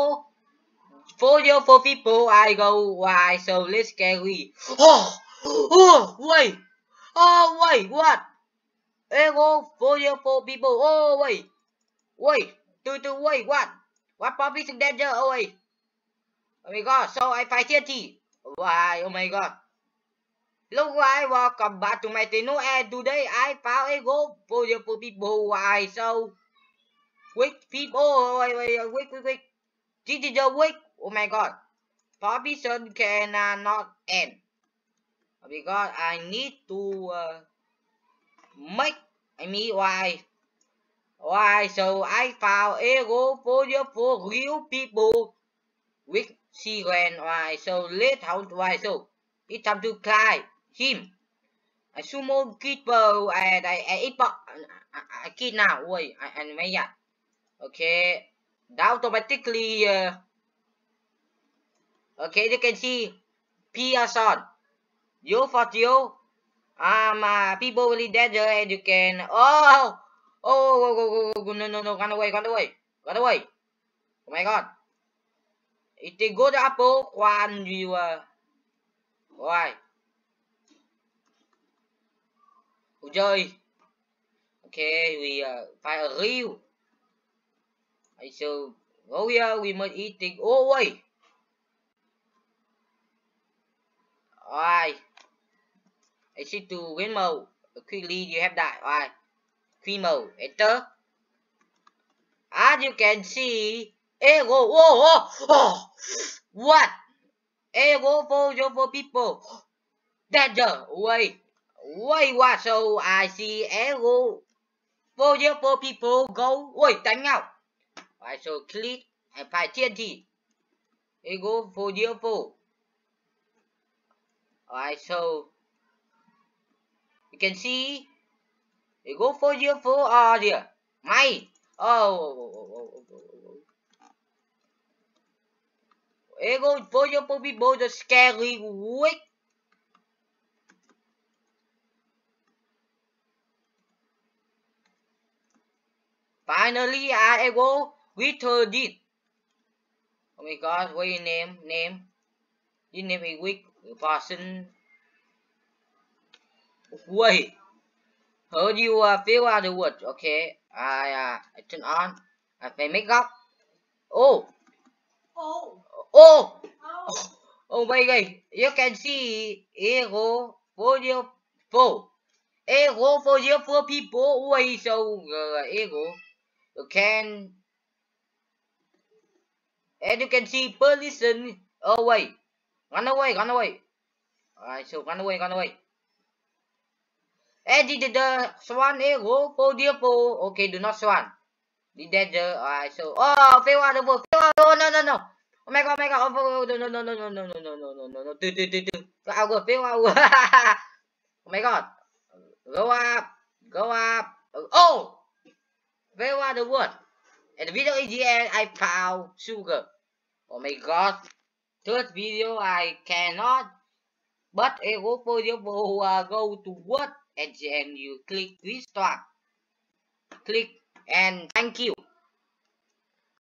people. For you, for people, I go why so let's carry. Oh, oh, wait, oh wait, what? go for you, for people. Oh wait, wait, do do wait, what? What puppies in danger? Oh wait. Oh my god, so I fight T. Why? Oh my god. Look why welcome back to my channel and today I found a go for you for people why so quick people oh, wait wait wait wait, quick This is a week. Oh my god. Provision cannot end. Because I need to uh, make I mean why why so I found a goal for you for real people with Siren why so let out why so it's time to cry him I sumo keeper and I I I, I, I, I kid now wait I, I made that okay Now automatically, uh, okay, you can see Piazon, Yo Fatio, um, uh, people will be dead, uh, and you can, oh, oh, go, oh, go, oh, go, oh, go, go, no, no, no, run away, run away, run away, oh my god, it's a good apple, Juan, you, uh, why, oh joy, okay, we, uh, fire real. I shall oh yeah we must eating oh wait Alright I see to green màu quickly you have that alright green màu enter as you can see ego whoa, whoa, oh what ego for your for people danger why why what so I see ego for your for people go wait tránh out right so click opacity equal 404 Alright, so you can see you go for your four are there. My oh, you go for your four people the scary wick. Finally, I go we told did. Oh my god, what your name? Name? You name a weak person. Wait. How do you uh, feel afterwards? Okay, I, uh, I turn on. I pay makeup. Oh. Oh. Oh. Oh. Oh my god, you can see Ero for your 404 people Why so uh, You can as you can see, per away. Run away, run away. Alright, so run away, run away. Hey, did the swan arrow for dear foe? Okay, do not swan. Did that the, alright, so, oh, fail out the boat, fail out, oh, no, no, no. Oh my god, oh my god, oh, no, no, no, no, no, no, no, no, no, no, no, no, do, do, do, do. Fail out, fail out. Oh my god. Go up, go up. Oh! Fail out the word. In the video end, I found sugar. Oh my god. Third video, I cannot. But a good video will uh, go to what? And then you click this one. Click and thank you.